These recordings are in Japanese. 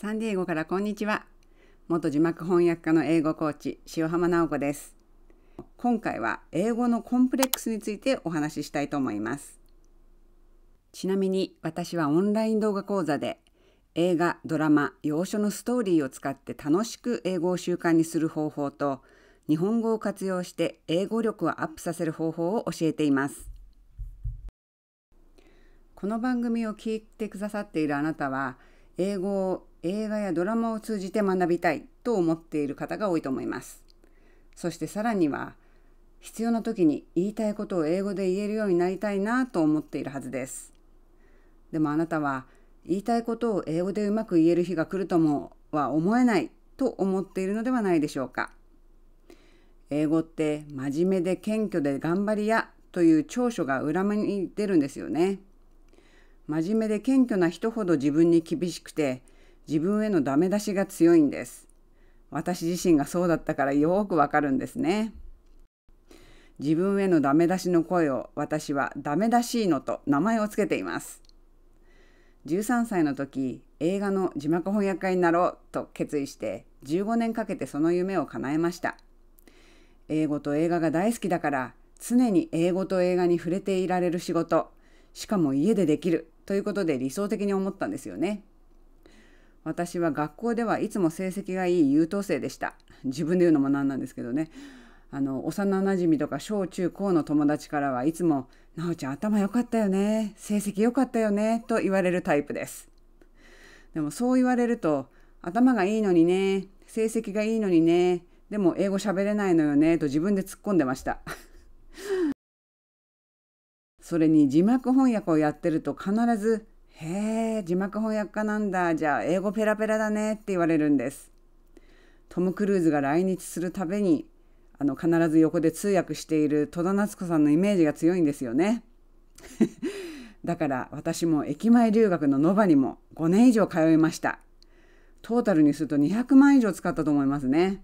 サンディエゴからこんにちは元字幕翻訳家の英語コーチ塩浜直子です今回は英語のコンプレックスについてお話ししたいと思いますちなみに私はオンライン動画講座で映画、ドラマ、洋書のストーリーを使って楽しく英語を習慣にする方法と日本語を活用して英語力をアップさせる方法を教えていますこの番組を聞いてくださっているあなたは英語を映画やドラマを通じて学びたいと思っている方が多いと思います。そしてさらには必要な時に言いたいことを英語で言えるようになりたいなと思っているはずです。でもあなたは言いたいことを英語でうまく言える日が来るともは思えないと思っているのではないでしょうか。英語って真面目で謙虚で頑張り屋という長所が裏目に出るんですよね。真面目で謙虚な人ほど自分に厳しくて自分へのダメ出しが強いんです。私自身がそうだったからよくわかるんですね。自分へのダメ出しの声を私はダメ出しいのと名前をつけています。13歳の時、映画の字幕翻訳家になろうと決意して15年かけてその夢を叶えました。英語と映画が大好きだから常に英語と映画に触れていられる仕事、しかも家でできるということで理想的に思ったんですよね。私は学校ではいつも成績がいい優等生でした自分で言うのもなんなんですけどねあの幼なじみとか小中高の友達からはいつも「なおちゃん頭良かったよね成績良かったよね」と言われるタイプですでもそう言われると「頭がいいのにね成績がいいのにねでも英語喋れないのよね」と自分で突っ込んでましたそれに字幕翻訳をやってると必ずへえ字幕翻訳家なんだじゃあ英語ペラペラだねって言われるんですトム・クルーズが来日するたびにあの必ず横で通訳している戸田夏子さんのイメージが強いんですよね だから私も駅前留学のノバにも5年以上通いましたトータルにすると200万以上使ったと思いますね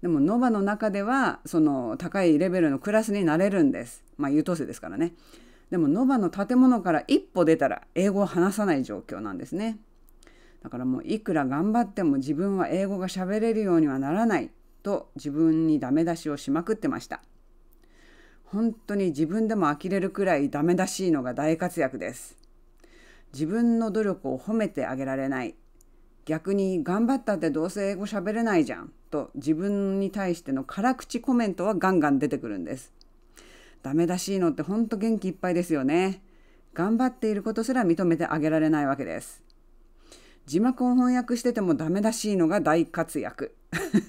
でもノバの中ではその高いレベルのクラスになれるんですまあ優等生ですからねでもノバの建物から一歩出たら英語を話さない状況なんですね。だからもういくら頑張っても自分は英語が喋れるようにはならないと自分にダメ出しをしまくってました。本当に自分でも呆れるくらいダメ出しいのが大活躍です。自分の努力を褒めてあげられない。逆に頑張ったってどうせ英語喋れないじゃんと自分に対しての辛口コメントはガンガン出てくるんです。ダメ出しのってほんと元気いっぱいですよね。頑張っていることすら認めてあげられないわけです。字幕を翻訳しててもダメだしのが大活躍。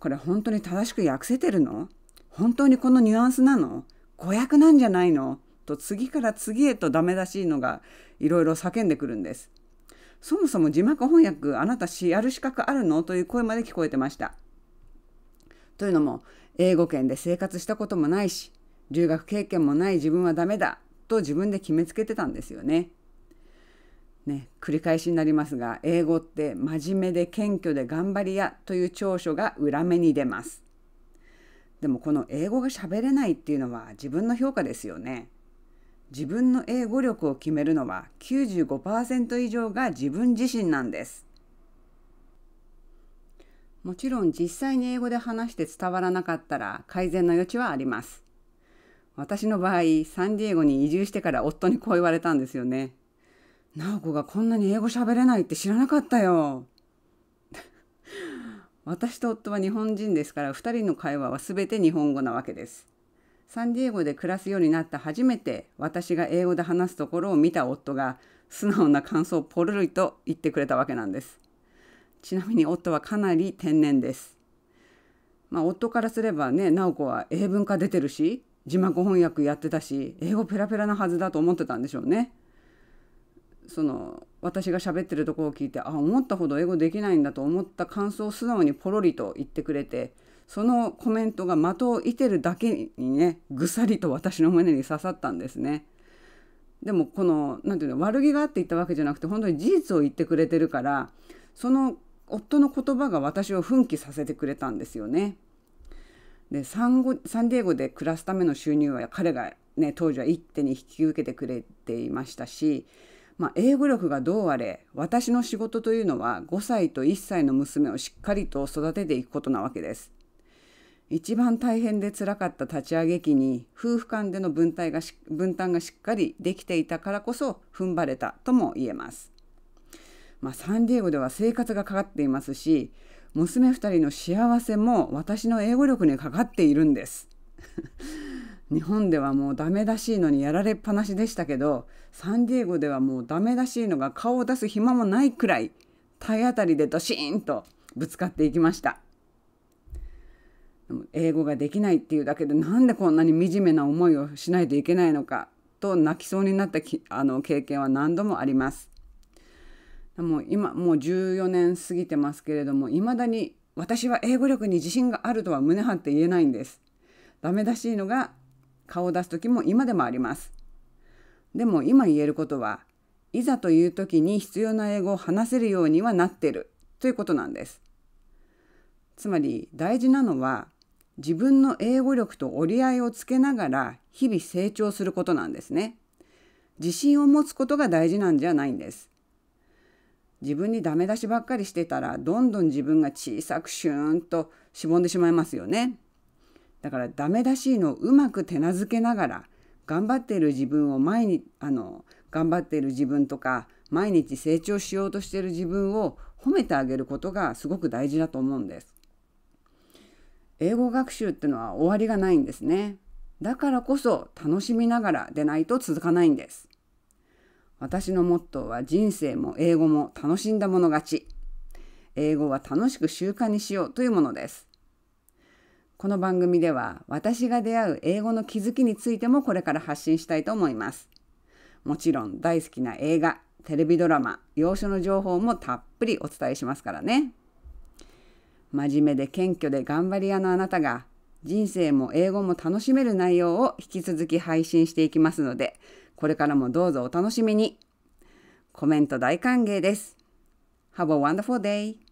これ本当に正しく訳せてるの本当にこのニュアンスなの誤訳なんじゃないのと次から次へとダメ出しいのがいろいろ叫んでくるんです。そもそも字幕翻訳あなたしやる資格あるのという声まで聞こえてました。というのも英語圏で生活したこともないし留学経験もない自分はダメだと自分で決めつけてたんですよね。ね、繰り返しになりますが英語って真面目で謙虚で頑張り屋という長所が裏目に出ます。でもこの英語が喋れないっていうのは自分の評価ですよね。自分の英語力を決めるのは95%以上が自分自身なんです。もちろん実際に英語で話して伝わらなかったら改善の余地はあります。私の場合サンディエゴに移住してから夫にこう言われたんですよね。直子がこんなに英語喋れないって知らなかったよ。私と夫は日本人ですから2人の会話は全て日本語なわけです。サンディエゴで暮らすようになった初めて私が英語で話すところを見た夫が素直な感想をポルリと言ってくれたわけなんです。ちなみに夫はかなり天然です。まあ夫からすればね、直子は英文化出てるし、字幕翻訳やってたし英語ペラペラなはずだと思ってたんでしょうね。その私が喋ってるとこを聞いてあ思ったほど英語できないんだと思った感想を素直にポロリと言ってくれてそのコメントが的を射てるだけにねぐさりと私の胸に刺さったんですね。でもこの何て言うの悪気があって言ったわけじゃなくて本当に事実を言ってくれてるからその夫の言葉が私を奮起させてくれたんですよね。でサンゴサンディエゴで暮らすための収入は彼が、ね、当時は一手に引き受けてくれていましたし、まあ、英語力がどうあれ私の仕事というのは5歳と1歳の娘をしっかりと育てていくことなわけです。一番大変でつらかった立ち上げ期に夫婦間での分担が分担がしっかりできていたからこそ踏ん張れたとも言えます。まあ、サンディエゴでは生活がかかっていますし娘2人の幸せも私の英語力にかかっているんです。日本ではもうダメらしいのにやられっぱなしでしたけどサンディエゴではもうダメらしいのが顔を出す暇もないくらい体当たりでドシーンとぶつかっていきました英語ができないっていうだけでなんでこんなに惨めな思いをしないといけないのかと泣きそうになったきあの経験は何度もありますもう今もう14年過ぎてますけれどもいまだに私は英語力に自信があるとは胸張って言えないんです。ダメ出しいのが顔を出す時も今でもあります。でも今言えることはいざという時に必要な英語を話せるようにはなってるということなんです。つまり大事なのは自分の英語力と折り合いをつけながら日々成長することなんですね。自信を持つことが大事なんじゃないんです。自分にダメ出しばっかりしてたらどんどん自分が小さくシューンとしぼんでしまいますよね。だからダメ出しのうまく手なずけながら頑張っている自分を前にあの頑張っている自分とか毎日成長しようとしている自分を褒めてあげることがすごく大事だと思うんです。英語学習ってのは終わりがないんですね。だからこそ楽しみながらでないと続かないんです。私のモットーは人生も英語も楽しんだもの勝ち。英語は楽しく習慣にしようというものです。この番組では私が出会う英語の気づきについてもこれから発信したいと思います。もちろん大好きな映画、テレビドラマ、洋書の情報もたっぷりお伝えしますからね。真面目で謙虚で頑張り屋のあなたが人生も英語も楽しめる内容を引き続き配信していきますので、これからもどうぞお楽しみに。コメント大歓迎です。Have a wonderful day!